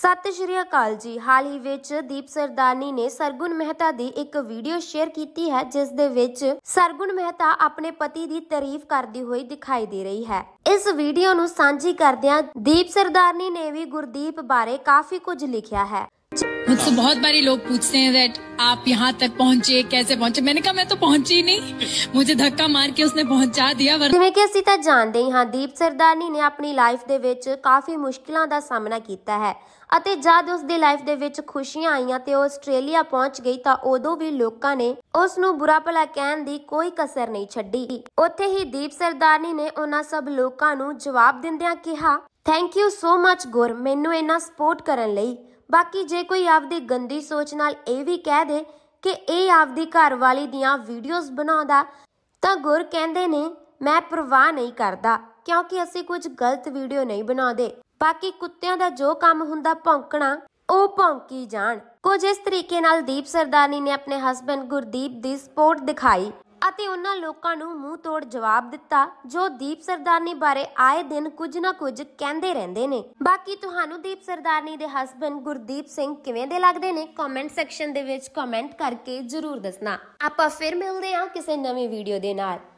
ਸਤਿ ਸ਼੍ਰੀ ਅਕਾਲ ਜੀ ਹਾਲ ਹੀ ਵਿੱਚ ਦੀਪ ਸਰਦਾਨੀ ਨੇ ਸਰਗੁਣ ਮਹਿਤਾ ਦੀ ਇੱਕ ਵੀਡੀਓ ਸ਼ੇਅਰ ਕੀਤੀ ਹੈ ਜਿਸ ਦੇ ਵਿੱਚ ਸਰਗੁਣ ਮਹਿਤਾ ਆਪਣੇ ਪਤੀ ਦੀ ਤਾਰੀਫ ਕਰਦੀ ਹੋਈ ਦਿਖਾਈ ਦੇ ਰਹੀ ਹੈ ਇਸ ਵੀਡੀਓ ਨੂੰ ਸਾਂਝੀ ਕਰਦਿਆਂ ਦੀਪ ਸਰਦਾਨੀ ਨੇ ਵੀ ਗੁਰਦੀਪ ਬਾਰੇ ਕਾਫੀ ਕੁਝ ਲਿਖਿਆ ਹੈ ਮੈਨੂੰ ਬਹੁਤ ਬਾਰੀ ਲੋਕ ਪੁੱਛਦੇ ਹਨ दैट आप यहाँ तक पहुँचे कैसे पहुँचे मैंने कहा मैं तो पहुँची नहीं मुझे धक्का ਮਾਰ ਕੇ ਉਸਨੇ ਪਹੁੰਚਾ ਦਿਆ ਜਿਵੇਂ ਕਿ ਅਸੀਂ ਤਾਂ ਜਾਣਦੇ ਹੀ ਹਾਂ ਦੀਪ ਸਰਦਾਨੀ ਨੇ ਆਪਣੀ ਲਾਈਫ ਦੇ ਵਿੱਚ ਕਾਫੀ ਮੁਸ਼ਕਲਾਂ ਦਾ ਸਾਹਮਣਾ ਕੀਤਾ ਹੈ ਅਤੇ ਜਦ ਉਸ ਦੀ ਲਾਈਫ ਦੇ ਵਿੱਚ ਖੁਸ਼ੀਆਂ ਆਈਆਂ ਤੇ ਉਹ ਆਸਟ੍ਰੇਲੀਆ ਪਹੁੰਚ ਗਈ ਤਾਂ ਉਦੋਂ ਵੀ ਲੋਕਾਂ ਨੇ ਉਸ ਨੂੰ ਬੁਰਾ ਭਲਾ ਕਹਿਣ ਦੀ ਕੋਈ ਕਸਰ ਨਹੀਂ ਛੱਡੀ ਉੱਥੇ ਹੀ ਦੀਪ ਸਰਦਾਨੀ ਨੇ ਉਹਨਾਂ ਸਭ ਲੋਕਾਂ ਨੂੰ ਜਵਾਬ ਦਿੰਦਿਆਂ ਕਿਹਾ ਥੈਂਕ ਯੂ ਸੋ ਮੱਚ ਗੁਰ ਮੈਨੂੰ ਇੰਨਾ ਸਪੋਰਟ ਕਰਨ ਲਈ ਬਾਕੀ ਜੇ ਕੋਈ ਆਪਦੀ ਗੰਦੀ ਸੋਚ ਨਾਲ ਇਹ ਵੀ ਕਹਿ ਦੇ ਕਿ ਇਹ ਆਪਦੀ ਘਰਵਾਲੀ ਦੀਆਂ ਵੀਡੀਓਜ਼ ਬਣਾਉਂਦਾ ਤਾਂ ਗੁਰ ਕਹਿੰਦੇ ਨੇ ਮੈਂ ਪਰਵਾਹ ਨਹੀਂ ਕਰਦਾ ਕਿਉਂਕਿ ਅਸੀਂ ਕੁਝ ਗਲਤ ਵੀਡੀਓ ਨਹੀਂ ਬਣਾਉਂਦੇ ਬਾਕੀ ਕੁੱਤਿਆਂ ਦਾ ਜੋ ਕੰਮ ਹੁੰਦਾ ਭੌਂਕਣਾ ਉਹ ਭੌਂਕੀ ਜਾਣ ਕੁਝ ਇਸ ਤਰੀਕੇ ਨਾਲ ਦੀਪ ਸਰਦਾਰਨੀ ਨੇ ਆਪਣੇ ਹਸਬੰਡ ਗੁਰਦੀਪ ਦੀ ਸਪੋਰਟ ਦਿਖਾਈ ਅਤੇ ਉਹਨਾਂ ਲੋਕਾਂ ਨੂੰ ਮੂੰਹ ਤੋੜ ਜਵਾਬ ਦਿੱਤਾ ਜੋ ਦੀਪ ਸਰਦਾਰਨੀ ਬਾਰੇ ਆਏ ਦਿਨ ਕੁਝ ਨਾ ਕੁਝ ਕਹਿੰਦੇ ਰਹਿੰਦੇ ਨੇ ਬਾਕੀ ਤੁਹਾਨੂੰ ਦੀਪ ਸਰਦਾਰਨੀ ਦੇ ਹਸਬੰਦ ਗੁਰਦੀਪ ਸਿੰਘ ਕਿਵੇਂ ਦੇ ਲੱਗਦੇ ਨੇ ਕਮੈਂਟ ਸੈਕਸ਼ਨ ਦੇ ਵਿੱਚ ਕਮੈਂਟ ਕਰਕੇ ਜਰੂਰ ਦੱਸਣਾ ਆਪਾਂ ਫਿਰ ਮਿਲਦੇ ਹਾਂ ਕਿਸੇ ਨਵੀਂ ਵੀਡੀਓ ਦੇ ਨਾਲ